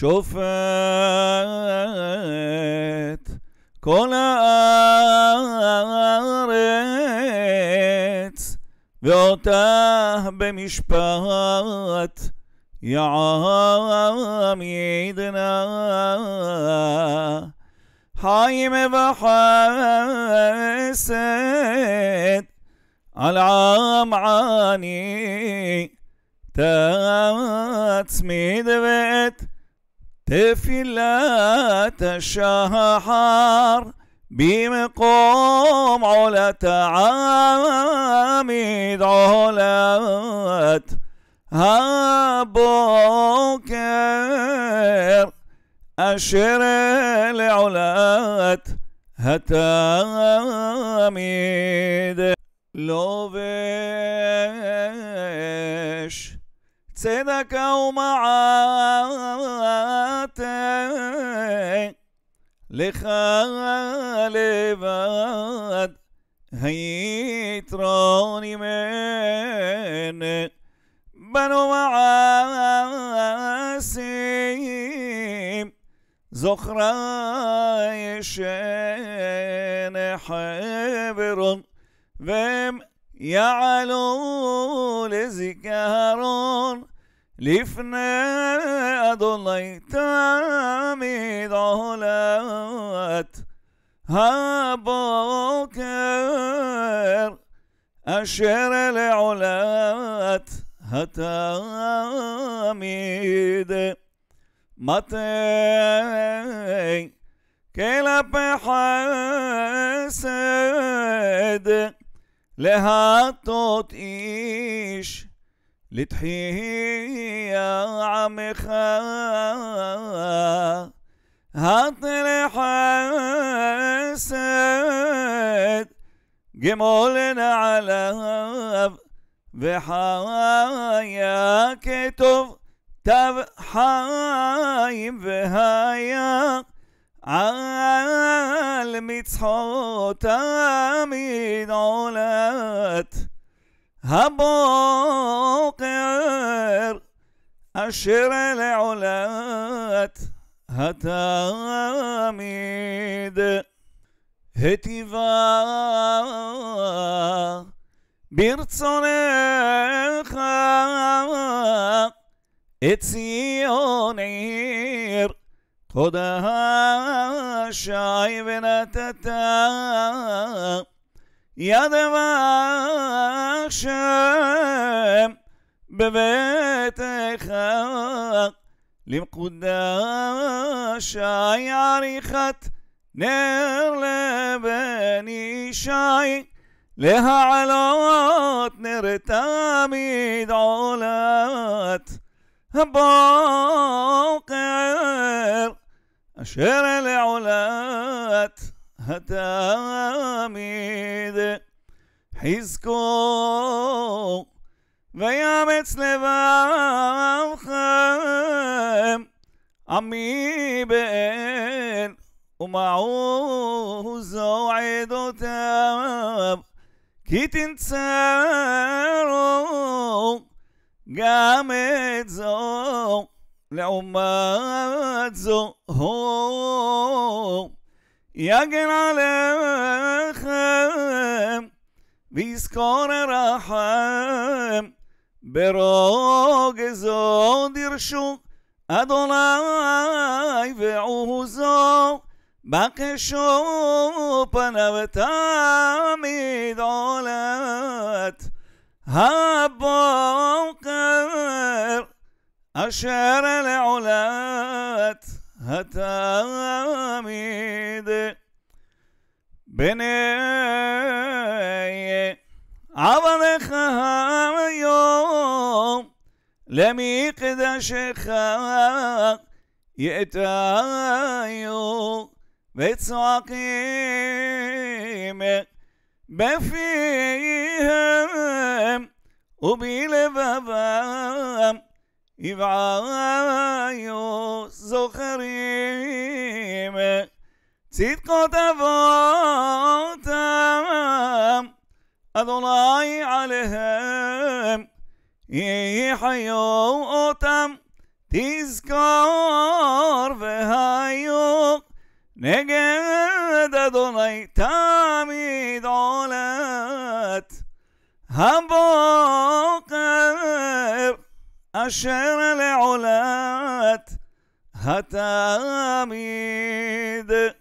شفت كل הארץ ואותך במשפט יעם ידנה חיים וחסד על עם עני תצמיד ואת تفلات الشهر بمقوم على عامد علات هابوكر أشر العلات هتامد لوفش صدق ومعاك נתן לך לבד היתרון ימנה בנו מעשים זוכרה ישן חברון והם יעלו לזיכרון לפני אדוני תמיד עולת הבוקר אשר לעולת התמיד מתי כלפי חסד להטות איש لتحيه يا عم هات الحسد جمولنا على بحايا كتب حايم بهايا عالمي تصحو تامي دولت הבוקר אשר לעולת התמיד היטיבה ברצונך את ציון עיר תודה שי ונתת ידבה עכשיו אחד למקודש עריכת נר לבן ישי להעלות נר תמיד עולת הבוקר אשר לעולת התמיד חזקו ויאמץ לבבכם עמי באל ומעוזו עדותיו כי תנצרו גם את זו לעומת זו הוא יגן עליכם ویسکار رحم به راگ زادر شو ادونای و عوزا بقشو پنو تامید آلت هباقر أشار العلات هتاميد بني אבל לך היום למקדשך יתאיו וצועקים בפיהם ובלבבם יבעיו זוכרים צדקות אבותם أضلاعي عليهم يحيوا אותם תזכור והיו נגד אדוני תמיד עולת הבוקר אשר לעולת התמיד